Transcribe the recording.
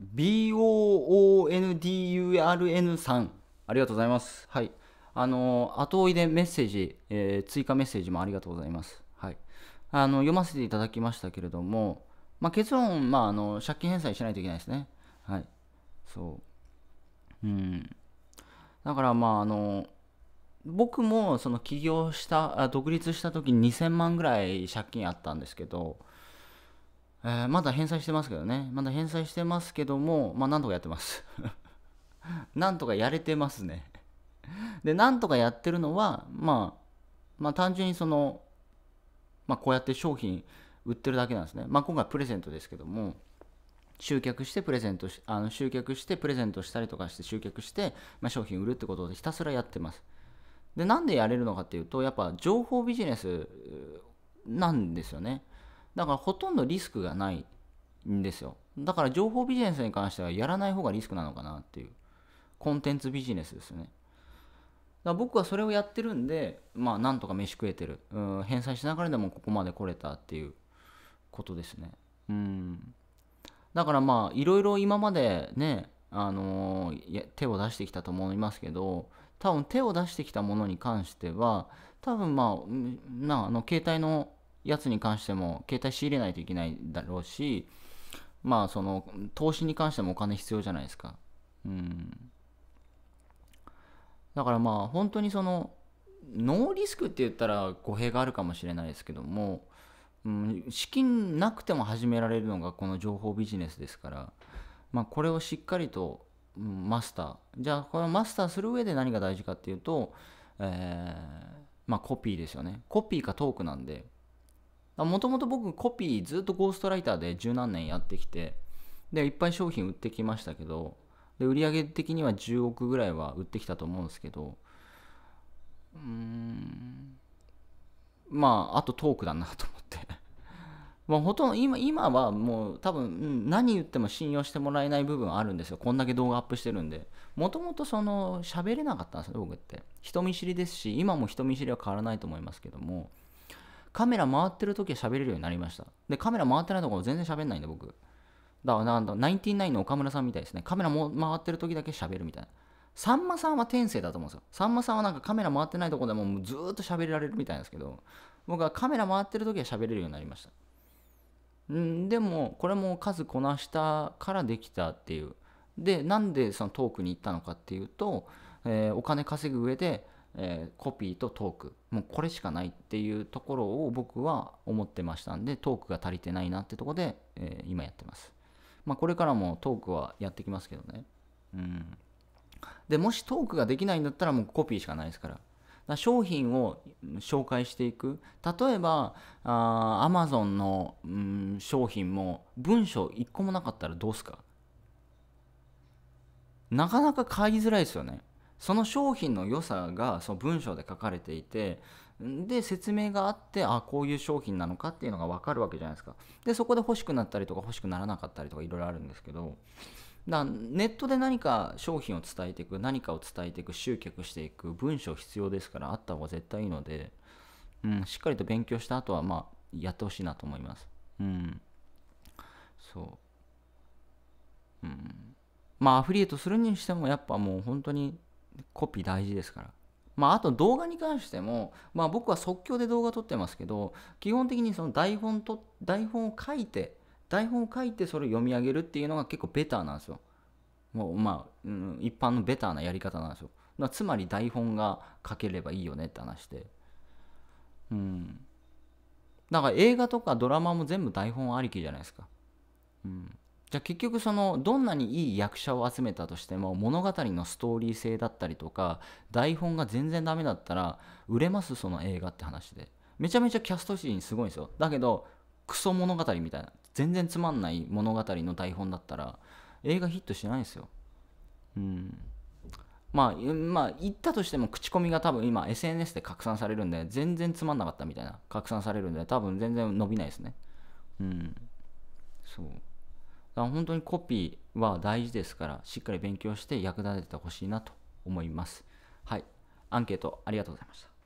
BOONDURN さん、ありがとうございます。はい。あの、後追いでメッセージ、えー、追加メッセージもありがとうございます。はい。あの、読ませていただきましたけれども、まあ、結論、まあ、あの、借金返済しないといけないですね。はい。そう。うん。だから、まあ、あの、僕もその起業した独立した時に2000万ぐらい借金あったんですけどえー、まだ返済してますけどね。まだ返済してますけども、まあ、なんとかやってます。なんとかやれてますね。で、なんとかやってるのは、まあ、まあ、単純にその、まあ、こうやって商品売ってるだけなんですね。まあ、今回プレゼントですけども、集客してプレゼントし、あの集客してプレゼントしたりとかして集客して、まあ、商品売るってことでひたすらやってます。で、なんでやれるのかっていうと、やっぱ情報ビジネスなんですよね。だからほとんどリスクがないんですよ。だから情報ビジネスに関してはやらない方がリスクなのかなっていう。コンテンツビジネスですよね。だ僕はそれをやってるんで、まあなんとか飯食えてる。うん、返済しながらでもここまで来れたっていうことですね。うん。だからまあいろいろ今までね、あのー、手を出してきたと思いますけど、多分手を出してきたものに関しては、多分まあ、なあの携帯のやつに関しても携帯仕入れないといけないだろうしまあその投資に関してもお金必要じゃないですかうんだからまあ本当にそのノーリスクって言ったら語弊があるかもしれないですけども、うん、資金なくても始められるのがこの情報ビジネスですから、まあ、これをしっかりと、マスターじゃあこれをマスターする上で何が大事かっていうと、えー、まあ、コピーですよねコピーかトークなんでもともと僕コピーずっとゴーストライターで十何年やってきてでいっぱい商品売ってきましたけどで売上的には10億ぐらいは売ってきたと思うんですけどうーんまああとトークだなと思ってもう ほとんど今今はもう多分何言っても信用してもらえない部分あるんですよこんだけ動画アップしてるんでもともとその喋れなかったんですよ僕って人見知りですし今も人見知りは変わらないと思いますけどもカメラ回ってる時は喋れるようになりました。で、カメラ回ってないとこも全然喋んないんで、僕。だからなんだ、ナインティナインの岡村さんみたいですね。カメラも回ってる時だけ喋るみたいな。さんまさんは天性だと思うんですよ。さんまさんはなんかカメラ回ってないとこでもずーっと喋られるみたいなんですけど、僕はカメラ回ってる時は喋れるようになりました。うんでも、これも数こなしたからできたっていう。で、なんでそのトークに行ったのかっていうと、えー、お金稼ぐ上で、えー、コピーとトークもうこれしかないっていうところを僕は思ってましたんでトークが足りてないなってとこで、えー、今やってますまあこれからもトークはやってきますけどねうんでもしトークができないんだったらもうコピーしかないですから商品を紹介していく例えばあマゾンの、うん、商品も文章1個もなかったらどうすかなかなか買いづらいですよねその商品の良さがその文章で書かれていてで説明があってあこういう商品なのかっていうのが分かるわけじゃないですかでそこで欲しくなったりとか欲しくならなかったりとかいろいろあるんですけどだネットで何か商品を伝えていく何かを伝えていく集客していく文章必要ですからあった方が絶対いいので、うん、しっかりと勉強した後はまあやってほしいなと思いますうんそううんまあアフリエイトするにしてもやっぱもう本当にコピー大事ですから。まあ、あと動画に関しても、まあ、僕は即興で動画撮ってますけど基本的にその台本と台本を書いて台本を書いてそれを読み上げるっていうのが結構ベターなんですよ。もうまあ、うん、一般のベターなやり方なんですよ。つまり台本が書ければいいよねって話してうん。だから映画とかドラマも全部台本ありきじゃないですか。うん。じゃあ結局そのどんなにいい役者を集めたとしても物語のストーリー性だったりとか台本が全然ダメだったら売れますその映画って話でめちゃめちゃキャスト陣すごいんですよだけどクソ物語みたいな全然つまんない物語の台本だったら映画ヒットしないんですようんまあ、まあ、言ったとしても口コミが多分今 SNS で拡散されるんで全然つまんなかったみたいな拡散されるんで多分全然伸びないですねうんそうだから本当にコピーは大事ですから、しっかり勉強して役立ててほしいなと思います。はい。アンケートありがとうございました。